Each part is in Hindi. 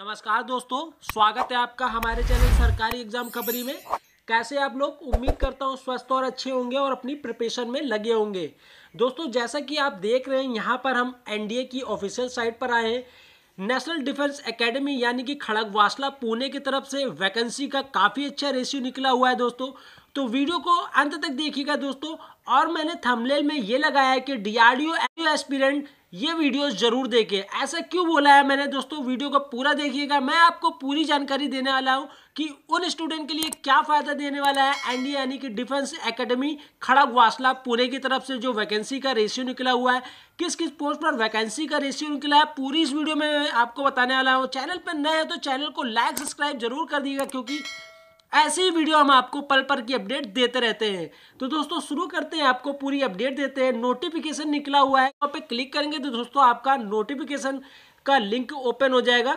नमस्कार दोस्तों स्वागत है आपका हमारे चैनल सरकारी एग्जाम खबरी में कैसे आप लोग उम्मीद करता हूँ स्वस्थ और अच्छे होंगे और अपनी प्रिपरेशन में लगे होंगे दोस्तों जैसा कि आप देख रहे हैं यहाँ पर हम एनडीए की ऑफिशियल साइट पर आए हैं नेशनल डिफेंस एकेडमी यानी कि खड़गवासला पुणे की तरफ से वैकेंसी का काफ़ी अच्छा रेशियो निकला हुआ है दोस्तों तो वीडियो को अंत तक देखिएगा दोस्तों और मैंने थंबनेल में ये लगाया है कि डीआरडीओ एस्पिरेंट ये वीडियो जरूर देखें ऐसा क्यों बोला है मैंने दोस्तों वीडियो को पूरा देखिएगा मैं आपको पूरी जानकारी देने वाला हूं कि उन स्टूडेंट के लिए क्या फ़ायदा देने वाला है एनडीए यानी कि डिफेंस एकेडमी वासला पुणे की तरफ से जो वैकेंसी का रेशियो निकला हुआ है किस किस पोस्ट पर वैकेंसी का रेशियो निकला है पूरी इस वीडियो में आपको बताने वाला हूँ चैनल पर नए हैं तो चैनल को लाइक सब्सक्राइब जरूर कर दीजिएगा क्योंकि ऐसे ही वीडियो हम आपको पल पर की अपडेट देते रहते हैं तो दोस्तों शुरू करते हैं आपको पूरी अपडेट देते हैं नोटिफिकेशन निकला हुआ है वहाँ पे क्लिक करेंगे तो दोस्तों आपका नोटिफिकेशन का लिंक ओपन हो जाएगा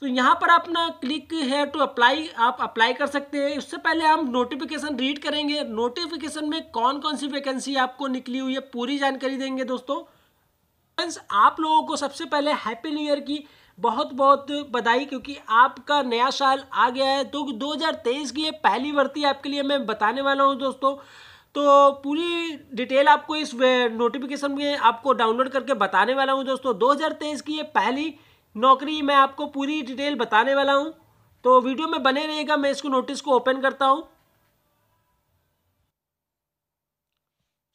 तो यहाँ पर अपना क्लिक है टू अप्लाई आप अप्लाई कर सकते हैं उससे पहले हम नोटिफिकेशन रीड करेंगे नोटिफिकेशन में कौन कौन सी वैकेंसी आपको निकली हुई है पूरी जानकारी देंगे दोस्तों फ्रेंड्स आप लोगों को सबसे पहले हैप्पी न्यू ईयर की बहुत बहुत बधाई क्योंकि आपका नया साल आ गया है तो 2023 की ये पहली भर्ती आपके लिए मैं बताने वाला हूँ दोस्तों तो पूरी डिटेल आपको इस नोटिफिकेशन में आपको डाउनलोड करके बताने वाला हूँ दोस्तों दो की ये पहली नौकरी मैं आपको पूरी डिटेल बताने वाला हूँ तो वीडियो में बने रहेगा मैं इसको नोटिस को ओपन करता हूँ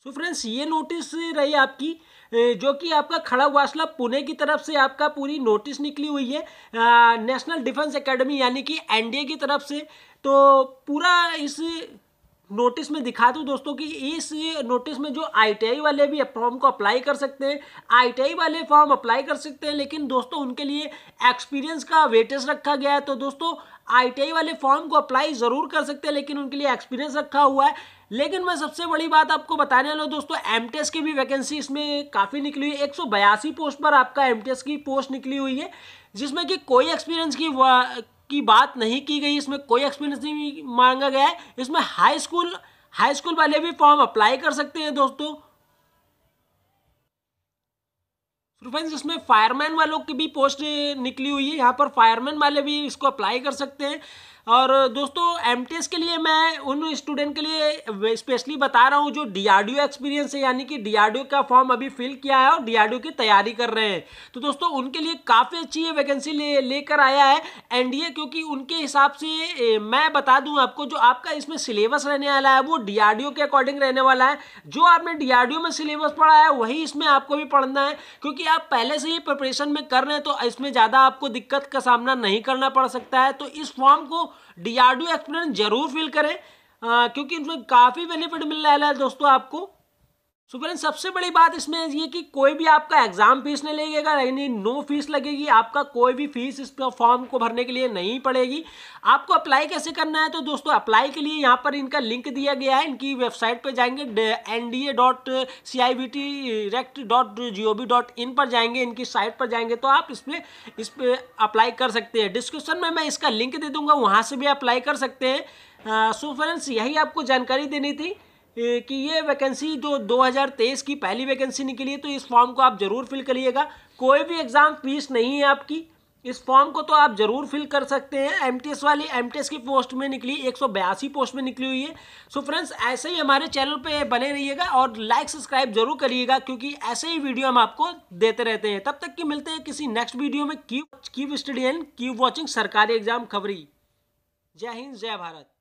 सो so फ्रेंड्स ये नोटिस रही आपकी जो कि आपका खड़ा वासला पुणे की तरफ से आपका पूरी नोटिस निकली हुई है नेशनल डिफेंस एकेडमी यानी कि एनडीए की तरफ से तो पूरा इस नोटिस में दिखा दूँ दोस्तों कि इस नोटिस में जो आईटीआई वाले भी फॉर्म को अप्लाई कर सकते हैं आईटीआई वाले फॉर्म अप्लाई कर सकते हैं लेकिन दोस्तों उनके लिए एक्सपीरियंस का वेटेज रखा गया है तो दोस्तों आईटीआई वाले फॉर्म को अप्लाई ज़रूर कर सकते हैं लेकिन उनके लिए एक्सपीरियंस रखा हुआ है लेकिन मैं सबसे बड़ी बात आपको बताने वाला हूँ दोस्तों एम की भी वैकेंसी इसमें काफ़ी निकली हुई एक पोस्ट पर आपका एम की पोस्ट निकली हुई है जिसमें कि कोई एक्सपीरियंस की की बात नहीं की गई इसमें कोई एक्सपीरियंस नहीं मांगा गया है इसमें हाई स्कूल हाई स्कूल वाले भी फॉर्म अप्लाई कर सकते हैं दोस्तों फ्रेंड्स इसमें फायरमैन वालों की भी पोस्ट निकली हुई है यहाँ पर फायरमैन वाले भी इसको अप्लाई कर सकते हैं और दोस्तों एम के लिए मैं उन स्टूडेंट के लिए स्पेशली बता रहा हूँ जो डी एक्सपीरियंस है यानी कि डी का फॉर्म अभी फिल किया है और डी की तैयारी कर रहे हैं तो दोस्तों उनके लिए काफ़ी अच्छी वैकेंसी लेकर आया है एनडीए क्योंकि उनके हिसाब से मैं बता दूँ आपको जो आपका इसमें सिलेबस रहने वाला है वो डी के अकॉर्डिंग रहने वाला है जो आपने डी में सिलेबस पढ़ा है वही इसमें आपको भी पढ़ना है क्योंकि आप पहले से ही प्रिपरेशन में कर रहे हैं तो इसमें ज़्यादा आपको दिक्कत का सामना नहीं करना पड़ सकता है तो इस फॉर्म को डीआरडीओ एक्सपीरियंस जरूर फील करें आ, क्योंकि इसमें काफ़ी बेनिफिट मिलने रहा है दोस्तों आपको सो फ्रेंड सबसे बड़ी बात इसमें ये कि कोई भी आपका एग्जाम फीस नहीं लगेगा यानी नो फीस लगेगी आपका कोई भी फीस इस फॉर्म को भरने के लिए नहीं पड़ेगी आपको अप्लाई कैसे करना है तो दोस्तों अप्लाई के लिए यहाँ पर इनका लिंक दिया गया है इनकी वेबसाइट पर जाएंगे N D A dot C I T रेक्ट dot G O V dot in पर जाएंगे इनकी साइट पर जाएंगे तो आप इसमें इस पर अप्लाई कर सकते हैं डिस्क्रिप्शन में मैं इसका लिंक दे दूंगा वहाँ से भी अप्लाई कर सकते हैं सो फ्रेंड्स यही आपको जानकारी देनी थी कि ये वैकेंसी जो 2023 की पहली वैकेंसी निकली है तो इस फॉर्म को आप ज़रूर फिल करिएगा कोई भी एग्ज़ाम फीस नहीं है आपकी इस फॉर्म को तो आप ज़रूर फिल कर सकते हैं एमटीएस वाली एमटीएस की पोस्ट में निकली एक पोस्ट में निकली हुई है सो फ्रेंड्स ऐसे ही हमारे चैनल पे बने रहिएगा और लाइक सब्सक्राइब जरूर करिएगा क्योंकि ऐसे ही वीडियो हम आपको देते रहते हैं तब तक कि मिलते हैं किसी नेक्स्ट वीडियो में keep keep study and keep watching सरकारी एग्जाम खबरी जय हिंद जय भारत